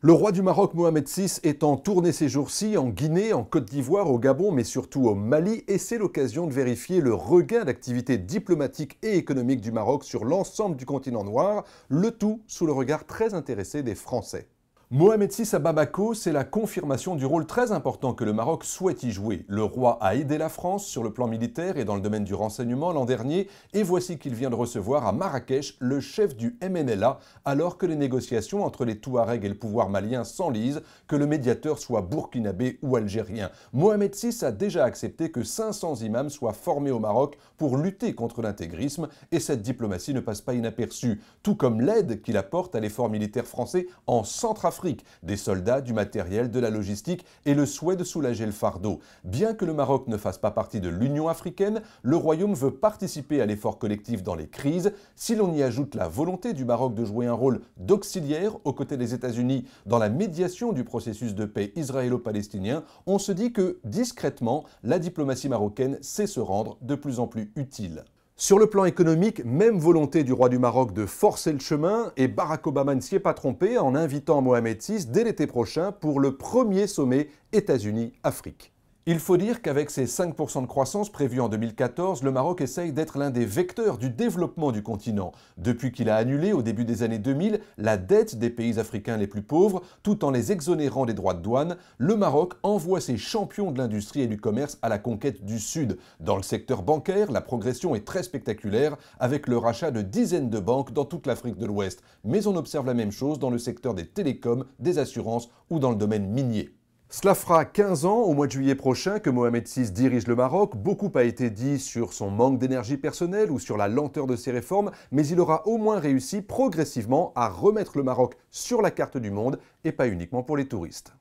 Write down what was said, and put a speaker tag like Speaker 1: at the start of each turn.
Speaker 1: Le roi du Maroc Mohamed VI est en tournée ces jours-ci en Guinée, en Côte d'Ivoire, au Gabon, mais surtout au Mali, et c'est l'occasion de vérifier le regain d'activité diplomatique et économique du Maroc sur l'ensemble du continent noir, le tout sous le regard très intéressé des Français. Mohamed VI à Babako, c'est la confirmation du rôle très important que le Maroc souhaite y jouer. Le roi a aidé la France sur le plan militaire et dans le domaine du renseignement l'an dernier, et voici qu'il vient de recevoir à Marrakech le chef du MNLA, alors que les négociations entre les Touaregs et le pouvoir malien s'enlisent, que le médiateur soit burkinabé ou algérien. Mohamed VI a déjà accepté que 500 imams soient formés au Maroc pour lutter contre l'intégrisme, et cette diplomatie ne passe pas inaperçue, tout comme l'aide qu'il apporte à l'effort militaire français en Centrafrique des soldats, du matériel, de la logistique et le souhait de soulager le fardeau. Bien que le Maroc ne fasse pas partie de l'Union africaine, le royaume veut participer à l'effort collectif dans les crises. Si l'on y ajoute la volonté du Maroc de jouer un rôle d'auxiliaire aux côtés des États-Unis dans la médiation du processus de paix israélo-palestinien, on se dit que, discrètement, la diplomatie marocaine sait se rendre de plus en plus utile. Sur le plan économique, même volonté du roi du Maroc de forcer le chemin et Barack Obama ne s'y est pas trompé en invitant Mohamed VI dès l'été prochain pour le premier sommet États-Unis-Afrique. Il faut dire qu'avec ses 5% de croissance prévus en 2014, le Maroc essaye d'être l'un des vecteurs du développement du continent, depuis qu'il a annulé au début des années 2000 la dette des pays africains les plus pauvres, tout en les exonérant des droits de douane, le Maroc envoie ses champions de l'industrie et du commerce à la conquête du Sud. Dans le secteur bancaire, la progression est très spectaculaire, avec le rachat de dizaines de banques dans toute l'Afrique de l'Ouest. Mais on observe la même chose dans le secteur des télécoms, des assurances ou dans le domaine minier. Cela fera 15 ans au mois de juillet prochain que Mohamed VI dirige le Maroc. Beaucoup a été dit sur son manque d'énergie personnelle ou sur la lenteur de ses réformes, mais il aura au moins réussi progressivement à remettre le Maroc sur la carte du monde et pas uniquement pour les touristes.